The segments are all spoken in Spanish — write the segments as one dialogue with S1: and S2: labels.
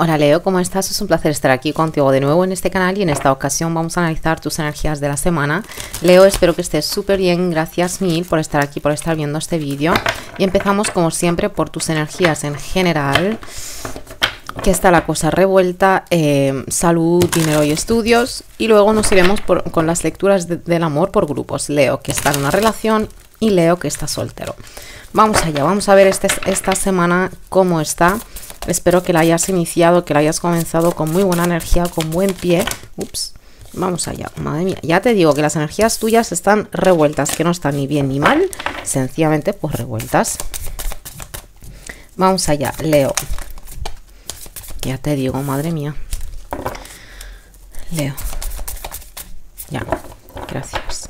S1: Hola Leo, ¿cómo estás? Es un placer estar aquí contigo de nuevo en este canal y en esta ocasión vamos a analizar tus energías de la semana. Leo, espero que estés súper bien, gracias mil por estar aquí, por estar viendo este vídeo. Y empezamos como siempre por tus energías en general, que está la cosa revuelta, eh, salud, dinero y estudios. Y luego nos iremos con las lecturas del amor por grupos. Leo, que está en una relación y Leo, que está soltero. Vamos allá, vamos a ver este, esta semana cómo está. Espero que la hayas iniciado, que la hayas comenzado con muy buena energía, con buen pie. Ups, vamos allá, madre mía. Ya te digo que las energías tuyas están revueltas, que no están ni bien ni mal, sencillamente pues revueltas. Vamos allá, Leo. Ya te digo, madre mía. Leo. Ya, gracias.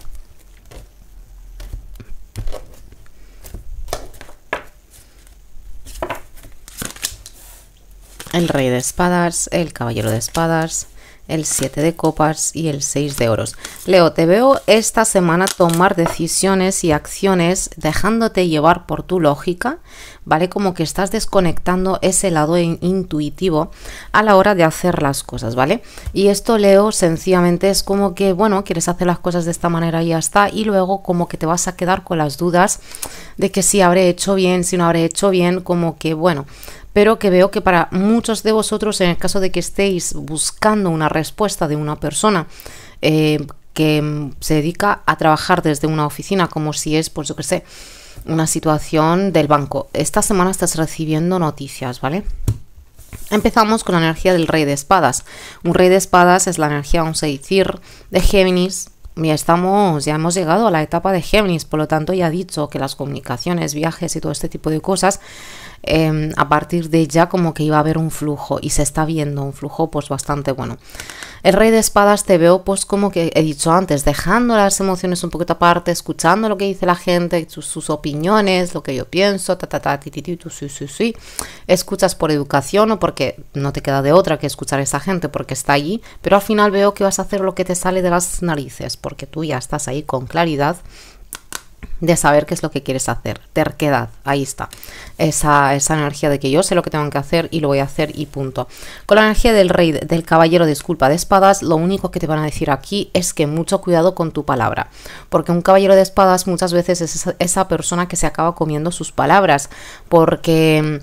S1: el rey de espadas, el caballero de espadas, el siete de copas y el 6 de oros. Leo, te veo esta semana tomar decisiones y acciones dejándote llevar por tu lógica, ¿vale? Como que estás desconectando ese lado intuitivo a la hora de hacer las cosas, ¿vale? Y esto, Leo, sencillamente es como que, bueno, quieres hacer las cosas de esta manera y ya está, y luego como que te vas a quedar con las dudas de que si habré hecho bien, si no habré hecho bien, como que, bueno, pero que veo que para muchos de vosotros, en el caso de que estéis buscando una respuesta de una persona, eh, que mm, se dedica a trabajar desde una oficina, como si es, pues yo que sé, una situación del banco. Esta semana estás recibiendo noticias, ¿vale? Empezamos con la energía del rey de espadas. Un rey de espadas es la energía, vamos a decir, de Géminis, ya estamos, ya hemos llegado a la etapa de Géminis, por lo tanto ya ha dicho que las comunicaciones, viajes y todo este tipo de cosas, em, a partir de ya como que iba a haber un flujo y se está viendo un flujo pues bastante bueno. El rey de espadas te veo pues como que he dicho antes, dejando las emociones un poquito aparte, escuchando lo que dice la gente, sus, opiniones, lo que yo pienso, ta ta ta, ti ti ti, escuchas por educación o porque no te queda de otra que escuchar a esa gente porque está allí, pero al final veo que vas a hacer lo que te sale de las narices porque tú ya estás ahí con claridad de saber qué es lo que quieres hacer, terquedad, ahí está, esa, energía de que yo sé lo que tengo que hacer y lo voy a hacer y punto. Con la energía del rey, del caballero, disculpa, de espadas, lo único que te van a decir aquí es que mucho cuidado con tu palabra, porque un caballero de espadas muchas veces es esa persona que se acaba comiendo sus palabras, porque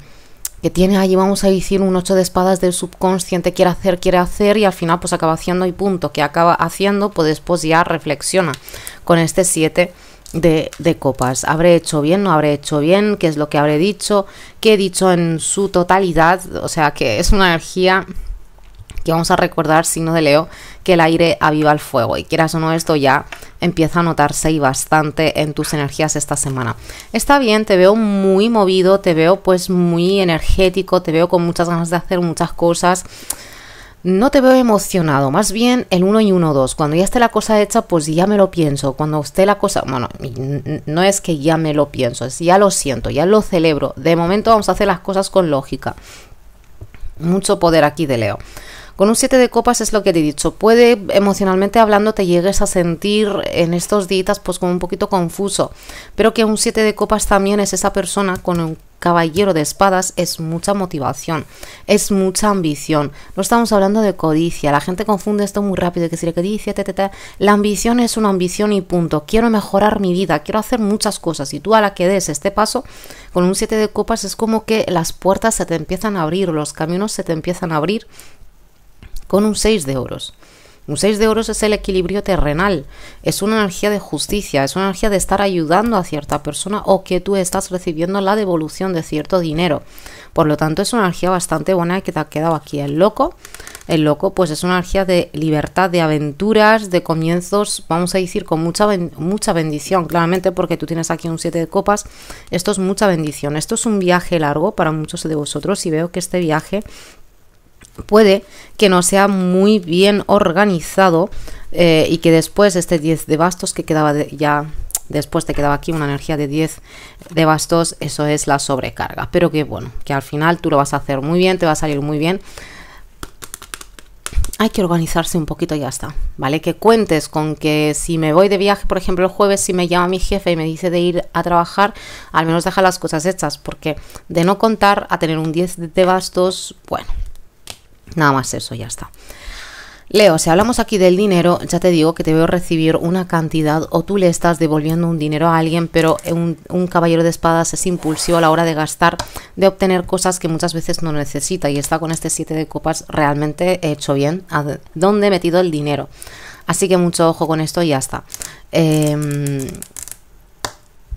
S1: que tiene allí, vamos a decir, un ocho de espadas del subconsciente, quiere hacer, quiere hacer y al final pues acaba haciendo y punto, que acaba haciendo, pues después ya reflexiona con este 7 de, de, copas. ¿Habré hecho bien? ¿No habré hecho bien? ¿Qué es lo que habré dicho? ¿Qué he dicho en su totalidad? O sea que es una energía que vamos a recordar, signo de Leo, que el aire aviva el fuego. Y quieras o no, esto ya empieza a notarse y bastante en tus energías esta semana. Está bien, te veo muy movido, te veo pues muy energético, te veo con muchas ganas de hacer muchas cosas no te veo emocionado, más bien el 1 y 1, 2. Cuando ya esté la cosa hecha, pues ya me lo pienso. Cuando esté la cosa, bueno, no es que ya me lo pienso, es ya lo siento, ya lo celebro. De momento vamos a hacer las cosas con lógica. Mucho poder aquí de Leo. Con un 7 de copas es lo que te he dicho. Puede, emocionalmente hablando, te llegues a sentir en estos días pues como un poquito confuso. Pero que un 7 de copas también es esa persona con un caballero de espadas es mucha motivación, es mucha ambición. No estamos hablando de codicia, la gente confunde esto muy rápido, que si le codicia, la ambición es una ambición y punto. Quiero mejorar mi vida, quiero hacer muchas cosas y tú a la que des este paso, con un 7 de copas es como que las puertas se te empiezan a abrir, los caminos se te empiezan a abrir con un 6 de oros. Un 6 de oros es el equilibrio terrenal, es una energía de justicia, es una energía de estar ayudando a cierta persona o que tú estás recibiendo la devolución de cierto dinero. Por lo tanto, es una energía bastante buena que te ha quedado aquí el loco. El loco, pues es una energía de libertad, de aventuras, de comienzos, vamos a decir, con mucha, mucha bendición, claramente, porque tú tienes aquí un 7 de copas. Esto es mucha bendición. Esto es un viaje largo para muchos de vosotros y veo que este viaje puede que no sea muy bien organizado eh, y que después este 10 de bastos que quedaba ya después te quedaba aquí una energía de 10 de bastos, eso es la sobrecarga, pero que bueno, que al final tú lo vas a hacer muy bien, te va a salir muy bien. Hay que organizarse un poquito y ya está, ¿vale? Que cuentes con que si me voy de viaje, por ejemplo, el jueves, si me llama mi jefe y me dice de ir a trabajar, al menos deja las cosas hechas, porque de no contar a tener un 10 de bastos, bueno, Nada más eso, ya está. Leo, si hablamos aquí del dinero, ya te digo que te veo recibir una cantidad o tú le estás devolviendo un dinero a alguien, pero un, caballero de espadas es impulsivo a la hora de gastar, de obtener cosas que muchas veces no necesita y está con este 7 de copas realmente hecho bien, a dónde he metido el dinero. Así que mucho ojo con esto y ya está. Em,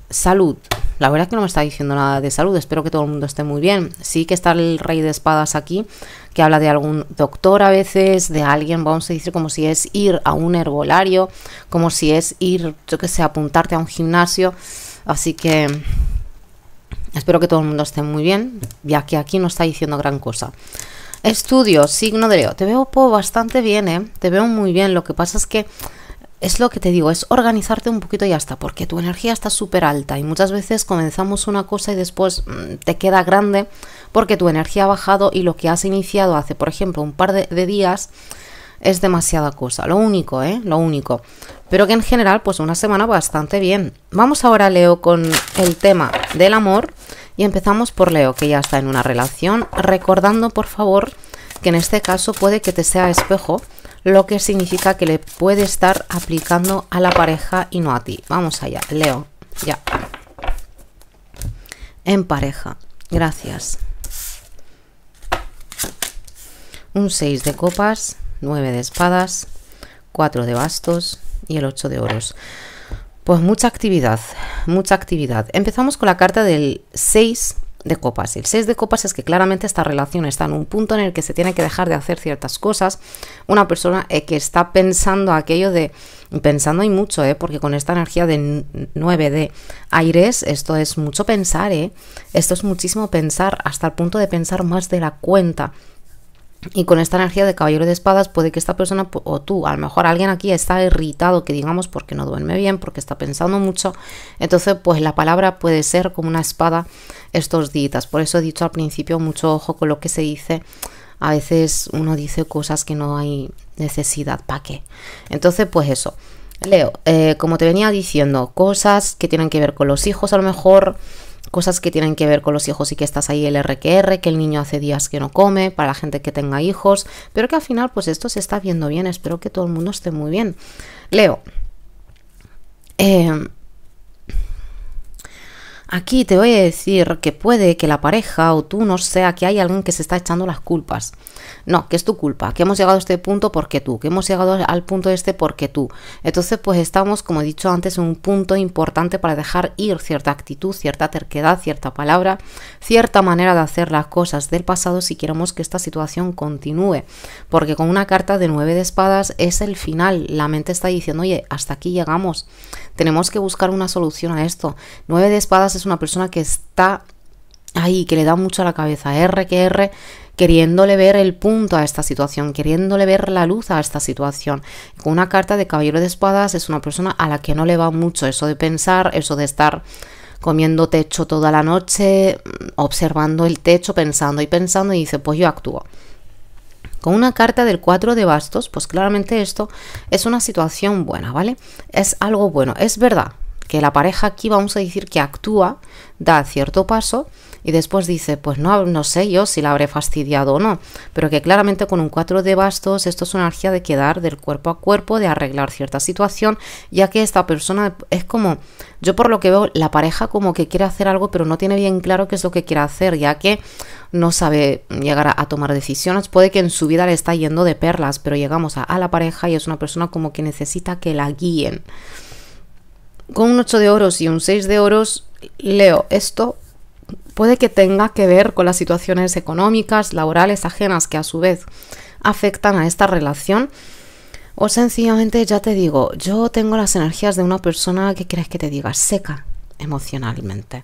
S1: salud. La verdad es que no me está diciendo nada de salud, espero que todo el mundo esté muy bien. Sí que está el rey de espadas aquí, que habla de algún doctor a veces, de alguien, vamos a decir, como si es ir a un herbolario, como si es ir, yo que sé, apuntarte a un gimnasio. Así que espero que todo el mundo esté muy bien, ya que aquí no está diciendo gran cosa. Estudio, signo de Leo. Te veo bastante bien, ¿eh? Te veo muy bien. Lo que pasa es que es lo que te digo, es organizarte un poquito y ya está, porque tu energía está súper alta y muchas veces comenzamos una cosa y después mm, te queda grande porque tu energía ha bajado y lo que has iniciado hace, por ejemplo, un par de, de días es demasiada cosa. Lo único, ¿eh? Lo único. Pero que en general, pues una semana bastante bien. Vamos ahora, Leo, con el tema del amor y empezamos por Leo, que ya está en una relación, recordando, por favor, que en este caso puede que te sea espejo lo que significa que le puede estar aplicando a la pareja y no a ti. Vamos allá, Leo, ya. En pareja, gracias. Un 6 de copas, 9 de espadas, 4 de bastos y el 8 de oros. Pues mucha actividad, mucha actividad. Empezamos con la carta del 6 de copas. El 6 de copas es que claramente esta relación está en un punto en el que se tiene que dejar de hacer ciertas cosas. Una persona eh, que está pensando aquello de, pensando y mucho, eh, porque con esta energía de 9 de aires, esto es mucho pensar, eh, esto es muchísimo pensar, hasta el punto de pensar más de la cuenta y con esta energía de caballero de espadas puede que esta persona o tú, a lo mejor alguien aquí está irritado, que digamos porque no duerme bien, porque está pensando mucho. Entonces, pues la palabra puede ser como una espada estos días. Por eso he dicho al principio mucho ojo con lo que se dice. A veces uno dice cosas que no hay necesidad, ¿para qué? Entonces, pues eso. Leo, eh, como te venía diciendo, cosas que tienen que ver con los hijos, a lo mejor cosas que tienen que ver con los hijos y que estás ahí el RQR, que el niño hace días que no come, para la gente que tenga hijos, pero que al final pues esto se está viendo bien, espero que todo el mundo esté muy bien. Leo, eh, Aquí te voy a decir que puede que la pareja o tú no sea que hay alguien que se está echando las culpas. No, que es tu culpa, que hemos llegado a este punto porque tú, que hemos llegado al punto este porque tú. Entonces, pues estamos, como he dicho antes, en un punto importante para dejar ir cierta actitud, cierta terquedad, cierta palabra, cierta manera de hacer las cosas del pasado si queremos que esta situación continúe. Porque con una carta de nueve de espadas es el final. La mente está diciendo, oye, hasta aquí llegamos. Tenemos que buscar una solución a esto. Nueve de espadas es una persona que está ahí, que le da mucho a la cabeza, R que R, queriéndole ver el punto a esta situación, queriéndole ver la luz a esta situación. Con una carta de caballero de espadas es una persona a la que no le va mucho eso de pensar, eso de estar comiendo techo toda la noche, mm, observando el techo, pensando y pensando y dice, pues yo actúo. Con una carta del 4 de bastos, pues claramente esto es una situación buena, ¿vale? Es algo bueno, es verdad, que la pareja aquí vamos a decir que actúa, da cierto paso y después dice, pues no, no sé yo si la habré fastidiado o no, pero que claramente con un 4 de bastos esto es una energía de quedar del cuerpo a cuerpo, de arreglar cierta situación, ya que esta persona es como, yo por lo que veo, la pareja como que quiere hacer algo, pero no tiene bien claro qué es lo que quiere hacer, ya que no sabe llegar a, tomar decisiones, puede que en su vida le está yendo de perlas, pero llegamos a la pareja y es una persona como que necesita que la guíen con un 8 de oros y un 6 de oros, leo esto puede que tenga que ver con las situaciones económicas, laborales ajenas que a su vez afectan a esta relación. O sencillamente ya te digo, yo tengo las energías de una persona que crees que te diga seca emocionalmente.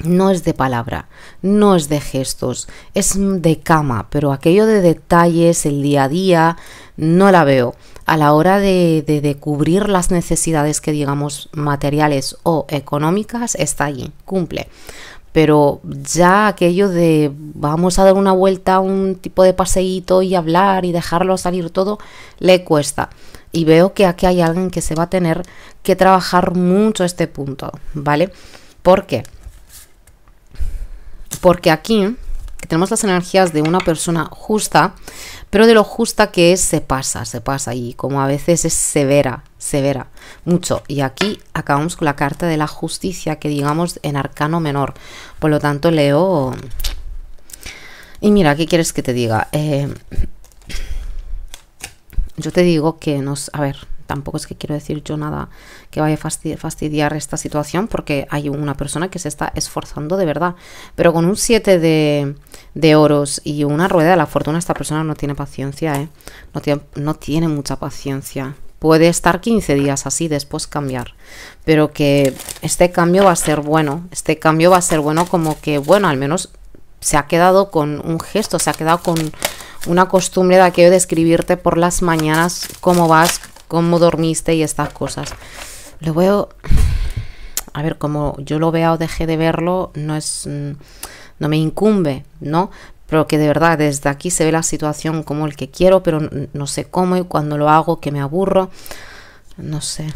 S1: No es de palabra, no es de gestos, es de cama, pero aquello de detalles, el día a día, no la veo a la hora de, de, cubrir las necesidades que digamos materiales o económicas está allí, cumple. Pero ya aquello de vamos a dar una vuelta, un tipo de paseíto y hablar y dejarlo salir todo, le cuesta. Y veo que aquí hay alguien que se va a tener que trabajar mucho este punto, ¿vale? ¿Por qué? Porque aquí tenemos las energías de una persona justa, pero de lo justa que es se pasa, se pasa y como a veces es severa, severa, mucho. Y aquí acabamos con la carta de la justicia que digamos en arcano menor. Por lo tanto, Leo... Y mira, ¿qué quieres que te diga? Eh, yo te digo que nos... A ver, tampoco es que quiero decir yo nada que vaya a fastidiar esta situación porque hay una persona que se está esforzando de verdad. Pero con un 7 de, oros y una rueda de la fortuna esta persona no tiene paciencia, ¿eh? no, tiene, no tiene mucha paciencia. Puede estar 15 días así, después cambiar. Pero que este cambio va a ser bueno. Este cambio va a ser bueno como que, bueno, al menos se ha quedado con un gesto, se ha quedado con una costumbre de aquello de escribirte por las mañanas cómo vas, cómo dormiste y estas cosas. Lo veo, a ver, como yo lo veo, o dejé de verlo, no es, mm, no me incumbe, ¿no? Pero que de verdad desde aquí se ve la situación como el que quiero, pero no sé cómo y cuando lo hago que me aburro, no sé,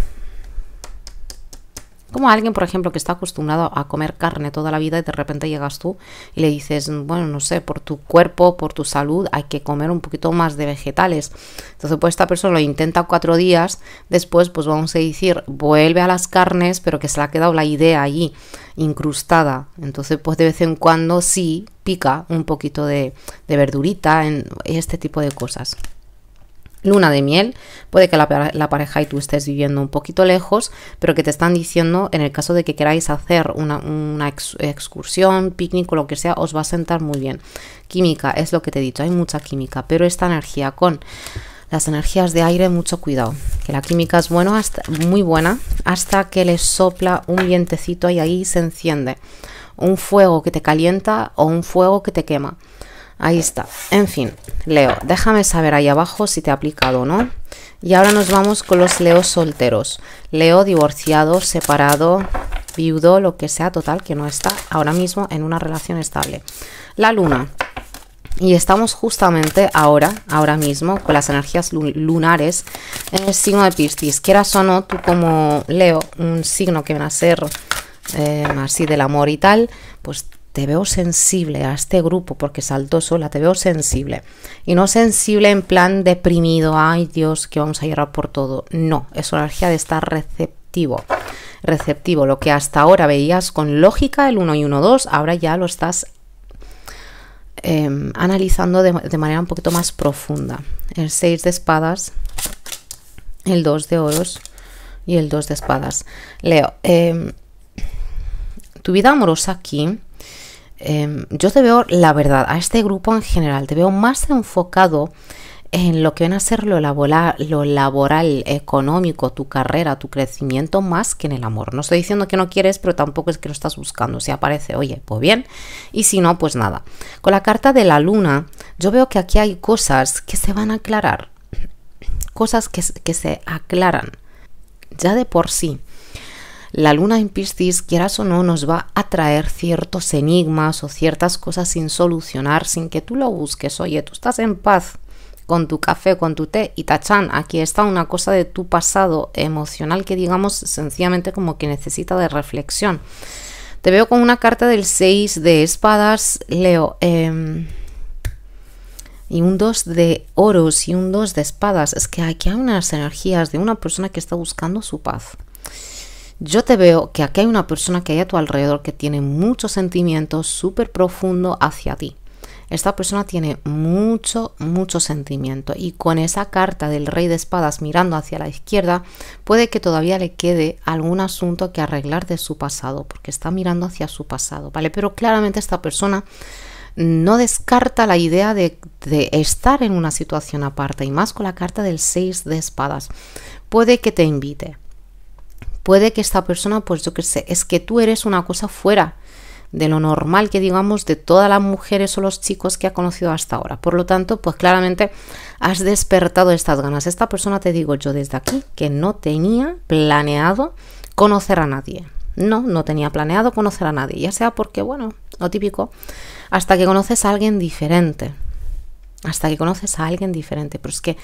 S1: como alguien, por ejemplo, que está acostumbrado a comer carne toda la vida y de repente llegas tú y le dices, bueno, no sé, por tu cuerpo, por tu salud, hay que comer un poquito más de vegetales. Entonces, pues esta persona lo intenta cuatro días, después, pues vamos a decir, vuelve a las carnes, pero que se le ha quedado la idea allí incrustada. Entonces, pues de vez en cuando sí pica un poquito de, verdurita, en este tipo de cosas luna de miel, puede que la, pareja y tú estés viviendo un poquito lejos, pero que te están diciendo, en el caso de que queráis hacer una, excursión, picnic o lo que sea, os va a sentar muy bien. Química, es lo que te he dicho, hay mucha química, pero esta energía con las energías de aire, mucho cuidado, que la química es bueno hasta, muy buena hasta que le sopla un vientecito y ahí se enciende. Un fuego que te calienta o un fuego que te quema. Ahí está. En fin, Leo, déjame saber ahí abajo si te ha aplicado o no. Y ahora nos vamos con los Leos solteros. Leo divorciado, separado, viudo, lo que sea, total, que no está ahora mismo en una relación estable. La luna. Y estamos justamente ahora, ahora mismo, con las energías lunares en el signo de Piscis. Quieras o no, tú como Leo, un signo que va a ser eh, así del amor y tal, pues te veo sensible a este grupo porque saltó sola, te veo sensible. Y no sensible en plan deprimido, ay Dios, que vamos a llorar por todo. No, es una energía de estar receptivo. Receptivo, lo que hasta ahora veías con lógica, el 1 y 1, 2, ahora ya lo estás em, analizando de, manera un poquito más profunda. El 6 de espadas, el 2 de oros y el 2 de espadas. Leo, em, tu vida amorosa aquí Em, yo te veo, la verdad, a este grupo en general, te veo más enfocado en lo que van a ser lo laboral, lo laboral, económico, tu carrera, tu crecimiento, más que en el amor. No estoy diciendo que no quieres, pero tampoco es que lo estás buscando. Si aparece, oye, pues bien, y si no, pues nada. Con la carta de la luna, yo veo que aquí hay cosas que se van a aclarar, cosas que se aclaran ya de por sí la luna en Piscis, quieras o no, nos va a traer ciertos enigmas o ciertas cosas sin solucionar, sin que tú lo busques. Oye, tú estás en paz con tu café, con tu té y tachán, aquí está una cosa de tu pasado emocional que digamos sencillamente como que necesita de reflexión. Te veo con una carta del 6 de espadas, Leo. Em, y un 2 de oros y un 2 de espadas. Es que aquí hay unas energías de una persona que está buscando su paz yo te veo que aquí hay una persona que hay a tu alrededor que tiene mucho sentimiento súper profundo hacia ti. Esta persona tiene mucho, mucho sentimiento y con esa carta del rey de espadas mirando hacia la izquierda puede que todavía le quede algún asunto que arreglar de su pasado porque está mirando hacia su pasado, ¿vale? Pero claramente esta persona no descarta la idea de, estar en una situación aparte y más con la carta del 6 de espadas. Puede que te invite, puede que esta persona, pues yo qué sé, es que tú eres una cosa fuera de lo normal que digamos de todas las mujeres o los chicos que ha conocido hasta ahora. Por lo tanto, pues claramente has despertado estas ganas. Esta persona te digo yo desde aquí que no tenía planeado conocer a nadie. No, no tenía planeado conocer a nadie, ya sea porque, bueno, lo típico, hasta que conoces a alguien diferente. Hasta que conoces a alguien diferente. Pero es que,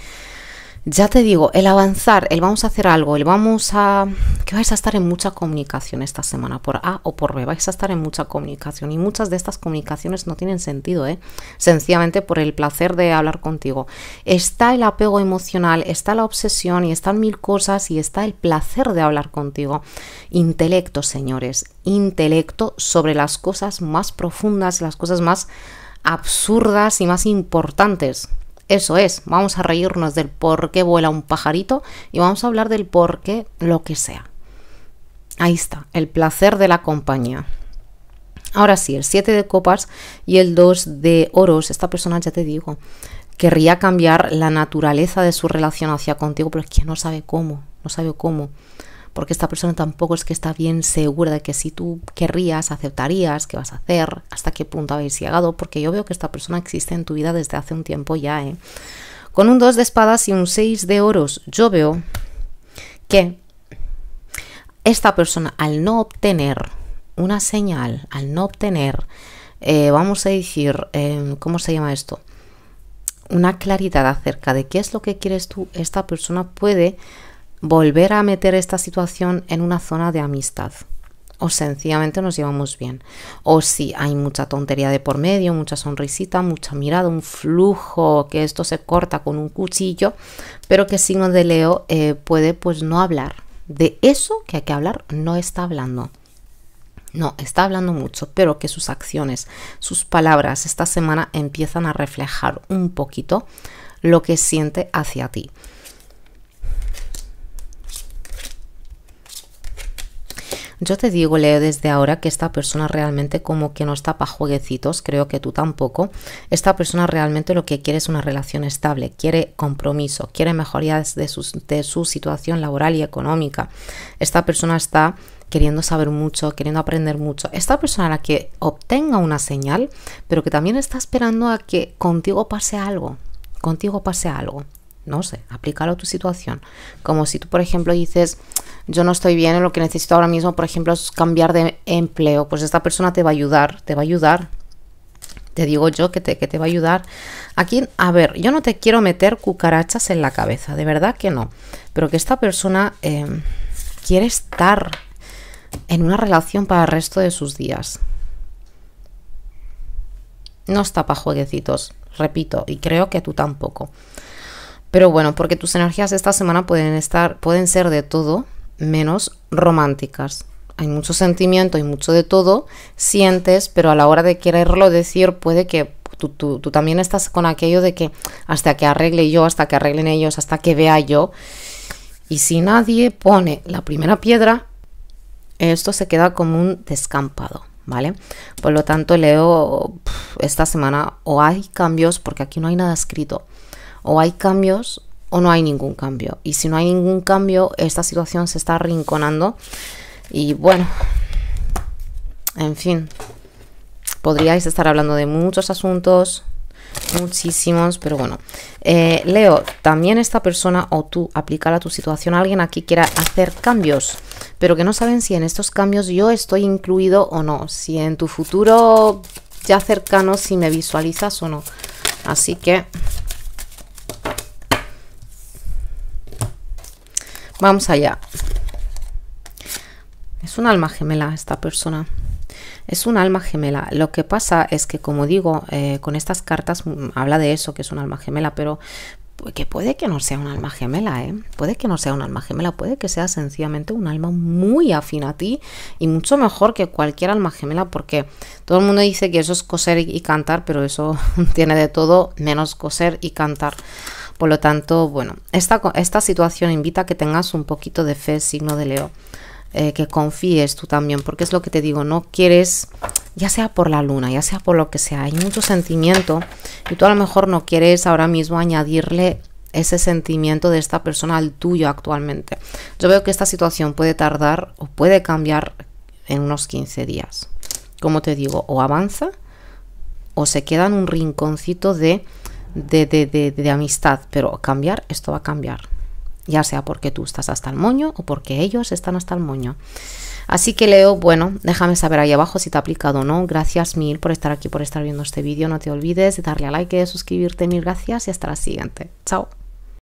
S1: ya te digo, el avanzar, el vamos a hacer algo, el vamos a que vais a estar en mucha comunicación esta semana, por A o por B, vais a estar en mucha comunicación y muchas de estas comunicaciones no tienen sentido, ¿eh? sencillamente por el placer de hablar contigo. Está el apego emocional, está la obsesión y están mil cosas y está el placer de hablar contigo. Intelecto, señores, intelecto sobre las cosas más profundas, las cosas más absurdas y más importantes. Eso es, vamos a reírnos del por qué vuela un pajarito y vamos a hablar del por qué lo que sea. Ahí está, el placer de la compañía. Ahora sí, el 7 de copas y el 2 de oros. Esta persona, ya te digo, querría cambiar la naturaleza de su relación hacia contigo, pero es que no sabe cómo, no sabe cómo. Porque esta persona tampoco es que está bien segura de que si tú querrías, aceptarías, qué vas a hacer, hasta qué punto habéis llegado, porque yo veo que esta persona existe en tu vida desde hace un tiempo ya. ¿eh? Con un 2 de espadas y un 6 de oros, yo veo que esta persona al no obtener una señal, al no obtener, eh, vamos a decir, em, ¿cómo se llama esto? Una claridad acerca de qué es lo que quieres tú, esta persona puede volver a meter esta situación en una zona de amistad. O sencillamente nos llevamos bien. O si hay mucha tontería de por medio, mucha sonrisita, mucha mirada, un flujo, que esto se corta con un cuchillo, pero que signo de Leo eh, puede pues no hablar, de eso que hay que hablar no está hablando. No, está hablando mucho, pero que sus acciones, sus palabras esta semana empiezan a reflejar un poquito lo que siente hacia ti. Yo te digo, Leo, desde ahora que esta persona realmente como que no está para jueguecitos, creo que tú tampoco. Esta persona realmente lo que quiere es una relación estable, quiere compromiso, quiere mejorías de, su situación laboral y económica. Esta persona está queriendo saber mucho, queriendo aprender mucho. Esta persona a la que obtenga una señal, pero que también está esperando a que contigo pase algo, contigo pase algo. No sé, aplícalo a tu situación. Como si tú, por ejemplo, dices, yo no estoy bien, lo que necesito ahora mismo, por ejemplo, es cambiar de empleo. Pues esta persona te va a ayudar, te va a ayudar. Te digo yo que te, que te va a ayudar. Aquí, a ver, yo no te quiero meter cucarachas en la cabeza, de verdad que no. Pero que esta persona em, quiere estar en una relación para el resto de sus días. No está para jueguecitos, repito, y creo que tú tampoco. Pero bueno, porque tus energías esta semana pueden estar, pueden ser de todo menos románticas. Hay mucho sentimiento, hay mucho de todo, sientes, pero a la hora de quererlo decir puede que tú, tú también estás con aquello de que hasta que arregle yo, hasta que arreglen ellos, hasta que vea yo. Y si nadie pone la primera piedra, esto se queda como un descampado, ¿vale? Por lo tanto, leo esta semana o hay cambios, porque aquí no hay nada escrito, o hay cambios o no hay ningún cambio. Y si no hay ningún cambio, esta situación se está arrinconando. Y bueno, en fin, podríais estar hablando de muchos asuntos, muchísimos, pero bueno. Eh, Leo, también esta persona o tú aplicar a tu situación alguien aquí quiera hacer cambios, pero que no saben si en estos cambios yo estoy incluido o no, si en tu futuro ya cercano, si me visualizas o no. Así que Vamos allá. Es un alma gemela esta persona. Es un alma gemela. Lo que pasa es que, como digo, eh, con estas cartas habla de eso, que es un alma gemela, pero que puede que no sea un alma gemela, ¿eh? Puede que no sea un alma gemela, puede que sea sencillamente un alma muy afín a ti y mucho mejor que cualquier alma gemela, porque todo el mundo dice que eso es coser y cantar, pero eso tiene de todo menos coser y cantar. Por lo tanto, bueno, esta, esta situación invita a que tengas un poquito de fe, signo de Leo. Eh, que confíes tú también, porque es lo que te digo, no quieres, ya sea por la luna, ya sea por lo que sea, hay mucho sentimiento y tú a lo mejor no quieres ahora mismo añadirle ese sentimiento de esta persona al tuyo actualmente. Yo veo que esta situación puede tardar o puede cambiar en unos 15 días. Como te digo, o avanza o se queda en un rinconcito de de, amistad, pero cambiar, esto va a cambiar. Ya sea porque tú estás hasta el moño o porque ellos están hasta el moño. Así que Leo, bueno, déjame saber ahí abajo si te ha aplicado o no. Gracias mil por estar aquí, por estar viendo este vídeo. No te olvides de darle a like, de suscribirte, mil gracias y hasta la siguiente. Chao.